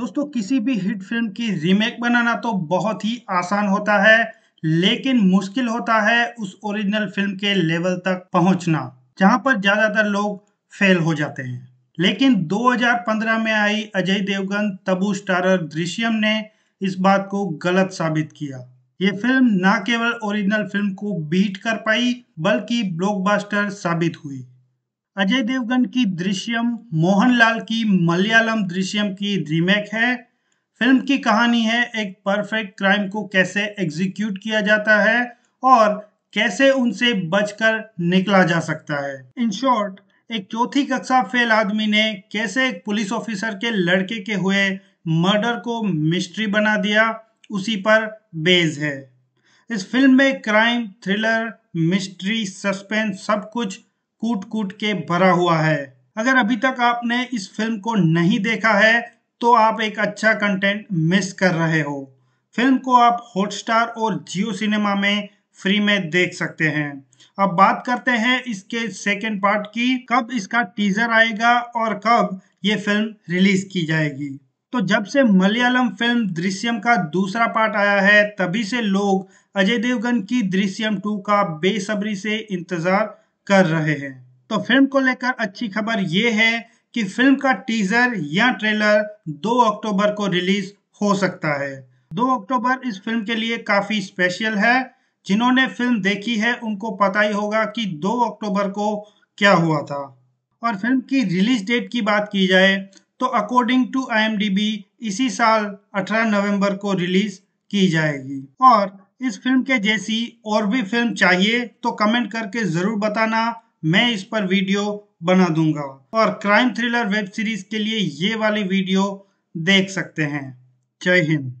दोस्तों किसी भी हिट फिल्म की रीमेक बनाना तो बहुत ही आसान होता है लेकिन मुश्किल होता है उस ओरिजिनल फिल्म के लेवल तक पहुंचना जहां पर ज्यादातर लोग फेल हो जाते हैं लेकिन 2015 में आई अजय देवगन तबू स्टारर दृश्यम ने इस बात को गलत साबित किया ये फिल्म न केवल ओरिजिनल फिल्म को बीट कर पाई बल्कि ब्लॉकबस्टर साबित हुई अजय देवगन की दृश्यम मोहनलाल की मलयालम दृश्यम की रीमेक है फिल्म की कहानी है एक परफेक्ट क्राइम को कैसे एग्जीक्यूट किया जाता है और कैसे उनसे बचकर निकला जा सकता है इन शॉर्ट एक चौथी कक्षा फेल आदमी ने कैसे एक पुलिस ऑफिसर के लड़के के हुए मर्डर को मिस्ट्री बना दिया उसी पर बेज है इस फिल्म में क्राइम थ्रिलर मिस्ट्री सस्पेंस सब कुछ कूट कूट के भरा हुआ है अगर अभी तक आपने इस फिल्म को नहीं देखा है तो आप एक अच्छा कंटेंट मिस कर रहे हो फिल्म को आप हॉटस्टार और जियो सिनेमा में फ्री में देख सकते हैं अब बात करते हैं इसके सेकेंड पार्ट की कब इसका टीजर आएगा और कब ये फिल्म रिलीज की जाएगी तो जब से मलयालम फिल्म दृश्यम का दूसरा पार्ट आया है तभी से लोग अजय देवगन की दृश्यम 2 का बेसब्री से इंतजार कर रहे हैं तो फिल्म को लेकर अच्छी खबर ये है कि फिल्म का टीजर या ट्रेलर 2 अक्टूबर को रिलीज हो सकता है 2 अक्टूबर इस फिल्म के लिए काफ़ी स्पेशल है जिन्होंने फिल्म देखी है उनको पता ही होगा कि 2 अक्टूबर को क्या हुआ था और फिल्म की रिलीज डेट की बात की जाए तो अकॉर्डिंग टू आई इसी साल 18 नवंबर को रिलीज की जाएगी और इस फिल्म के जैसी और भी फिल्म चाहिए तो कमेंट करके जरूर बताना मैं इस पर वीडियो बना दूंगा और क्राइम थ्रिलर वेब सीरीज के लिए ये वाली वीडियो देख सकते हैं जय हिंद